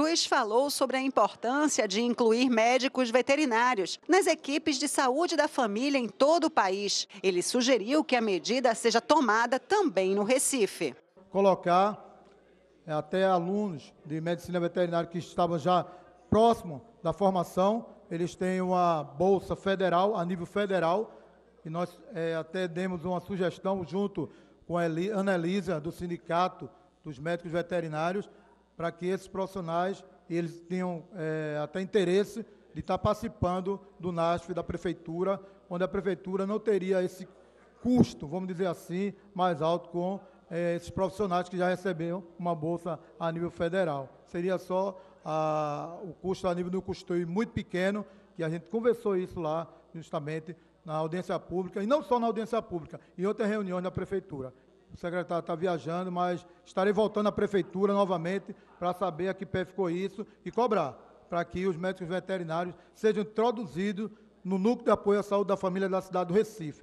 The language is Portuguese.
Cruz falou sobre a importância de incluir médicos veterinários nas equipes de saúde da família em todo o país. Ele sugeriu que a medida seja tomada também no Recife. Colocar é, até alunos de medicina veterinária que estavam já próximo da formação, eles têm uma bolsa federal, a nível federal, e nós é, até demos uma sugestão junto com a Ana Elisa, do Sindicato dos Médicos Veterinários, para que esses profissionais eles tenham é, até interesse de estar participando do NASF da prefeitura, onde a prefeitura não teria esse custo, vamos dizer assim, mais alto com é, esses profissionais que já receberam uma bolsa a nível federal. Seria só a, o custo a nível do custeio muito pequeno, que a gente conversou isso lá, justamente, na audiência pública, e não só na audiência pública, em outras reuniões da prefeitura o secretário está viajando, mas estarei voltando à prefeitura novamente para saber a que pé ficou isso e cobrar para que os médicos veterinários sejam introduzidos no núcleo de apoio à saúde da família da cidade do Recife.